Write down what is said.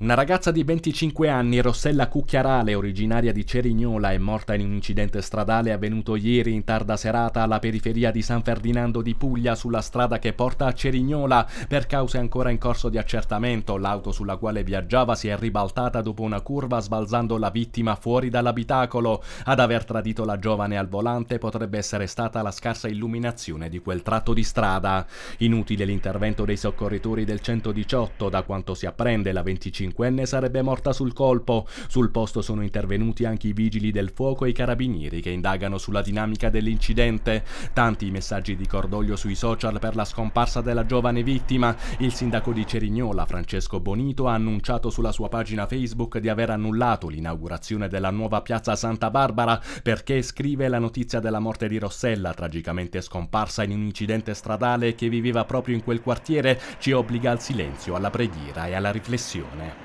Una ragazza di 25 anni, Rossella Cucchiarale, originaria di Cerignola, è morta in un incidente stradale avvenuto ieri in tarda serata alla periferia di San Ferdinando di Puglia sulla strada che porta a Cerignola. Per cause ancora in corso di accertamento, l'auto sulla quale viaggiava si è ribaltata dopo una curva sbalzando la vittima fuori dall'abitacolo. Ad aver tradito la giovane al volante potrebbe essere stata la scarsa illuminazione di quel tratto di strada. Inutile l'intervento dei soccorritori del 118, da quanto si apprende la 25 45enne sarebbe morta sul colpo. Sul posto sono intervenuti anche i vigili del fuoco e i carabinieri che indagano sulla dinamica dell'incidente. Tanti i messaggi di cordoglio sui social per la scomparsa della giovane vittima. Il sindaco di Cerignola, Francesco Bonito, ha annunciato sulla sua pagina Facebook di aver annullato l'inaugurazione della nuova piazza Santa Barbara perché scrive la notizia della morte di Rossella, tragicamente scomparsa in un incidente stradale che viveva proprio in quel quartiere, ci obbliga al silenzio, alla preghiera e alla riflessione.